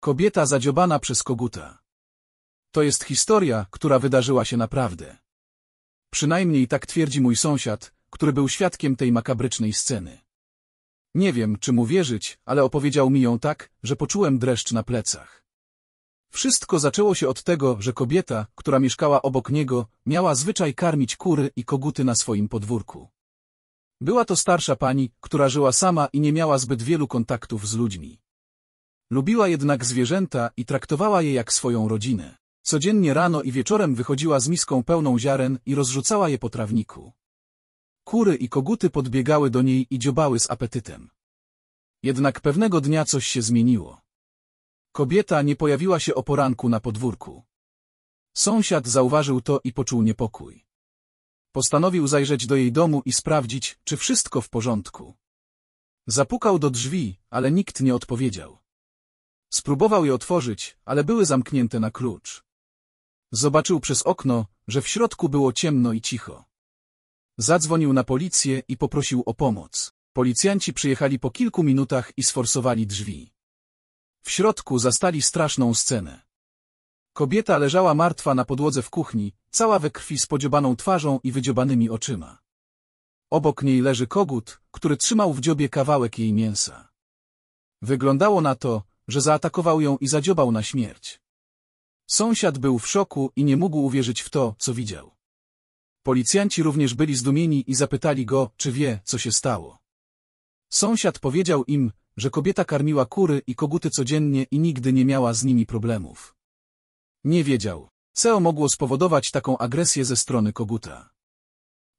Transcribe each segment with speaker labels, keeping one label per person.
Speaker 1: Kobieta zadziobana przez koguta. To jest historia, która wydarzyła się naprawdę. Przynajmniej tak twierdzi mój sąsiad, który był świadkiem tej makabrycznej sceny. Nie wiem, czy mu wierzyć, ale opowiedział mi ją tak, że poczułem dreszcz na plecach. Wszystko zaczęło się od tego, że kobieta, która mieszkała obok niego, miała zwyczaj karmić kury i koguty na swoim podwórku. Była to starsza pani, która żyła sama i nie miała zbyt wielu kontaktów z ludźmi. Lubiła jednak zwierzęta i traktowała je jak swoją rodzinę. Codziennie rano i wieczorem wychodziła z miską pełną ziaren i rozrzucała je po trawniku. Kury i koguty podbiegały do niej i dziobały z apetytem. Jednak pewnego dnia coś się zmieniło. Kobieta nie pojawiła się o poranku na podwórku. Sąsiad zauważył to i poczuł niepokój. Postanowił zajrzeć do jej domu i sprawdzić, czy wszystko w porządku. Zapukał do drzwi, ale nikt nie odpowiedział. Spróbował je otworzyć, ale były zamknięte na klucz. Zobaczył przez okno, że w środku było ciemno i cicho. Zadzwonił na policję i poprosił o pomoc. Policjanci przyjechali po kilku minutach i sforsowali drzwi. W środku zastali straszną scenę. Kobieta leżała martwa na podłodze w kuchni, cała we krwi z podziobaną twarzą i wydziobanymi oczyma. Obok niej leży kogut, który trzymał w dziobie kawałek jej mięsa. Wyglądało na to, że zaatakował ją i zadziobał na śmierć. Sąsiad był w szoku i nie mógł uwierzyć w to, co widział. Policjanci również byli zdumieni i zapytali go, czy wie, co się stało. Sąsiad powiedział im, że kobieta karmiła kury i koguty codziennie i nigdy nie miała z nimi problemów. Nie wiedział, co mogło spowodować taką agresję ze strony koguta.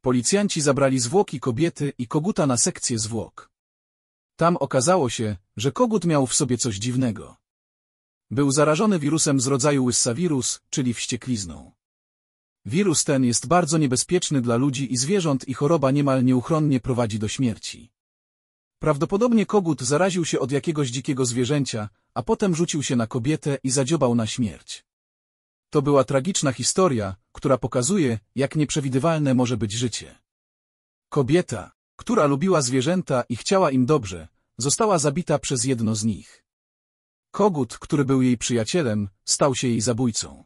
Speaker 1: Policjanci zabrali zwłoki kobiety i koguta na sekcję zwłok. Tam okazało się, że kogut miał w sobie coś dziwnego. Był zarażony wirusem z rodzaju wirus, czyli wścieklizną. Wirus ten jest bardzo niebezpieczny dla ludzi i zwierząt i choroba niemal nieuchronnie prowadzi do śmierci. Prawdopodobnie kogut zaraził się od jakiegoś dzikiego zwierzęcia, a potem rzucił się na kobietę i zadziobał na śmierć. To była tragiczna historia, która pokazuje, jak nieprzewidywalne może być życie. Kobieta, która lubiła zwierzęta i chciała im dobrze, Została zabita przez jedno z nich. Kogut, który był jej przyjacielem, stał się jej zabójcą.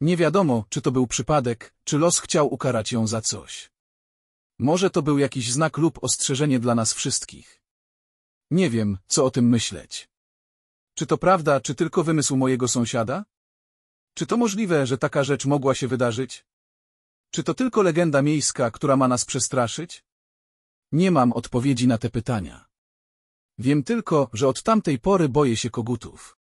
Speaker 1: Nie wiadomo, czy to był przypadek, czy los chciał ukarać ją za coś. Może to był jakiś znak lub ostrzeżenie dla nas wszystkich. Nie wiem, co o tym myśleć. Czy to prawda, czy tylko wymysł mojego sąsiada? Czy to możliwe, że taka rzecz mogła się wydarzyć? Czy to tylko legenda miejska, która ma nas przestraszyć? Nie mam odpowiedzi na te pytania. Wiem tylko, że od tamtej pory boję się kogutów.